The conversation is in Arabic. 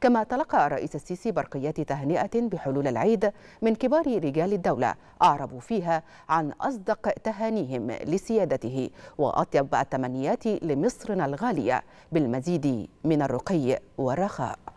كما تلقى الرئيس السيسي برقيات تهنئة بحلول العيد من كبار رجال الدولة أعربوا فيها عن أصدق تهانيهم لسيادته وأطيب التمنيات لمصرنا الغالية بالمزيد من الرقي والرخاء